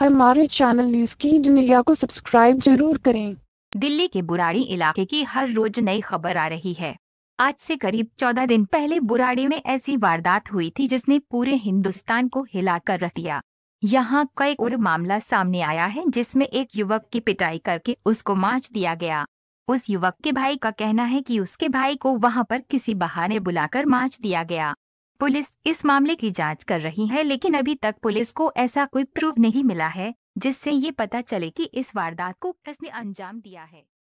हमारे channel news की दुनिया को सब्सक्राइब जरूर करें दिल्ली के बुराड़ी इलाके की हर रोज नई खबर आ रही है आज से करीब 14 दिन पहले बुराड़ी में ऐसी वारदात हुई थी जिसने पूरे हिंदुस्तान को हिलाकर रख दिया यहाँ कई और मामला सामने आया है जिसमें एक युवक की पिटाई करके उसको माच दिया गया उस युवक के भाई का कहना है कि उसके भाई को वहाँ पर किसी बहाने बुलाकर माच दिया गया पुलिस इस मामले की जांच कर रही है लेकिन अभी तक पुलिस को ऐसा कोई प्रूफ नहीं मिला है जिससे ये पता चले कि इस वारदात को किसने अंजाम दिया है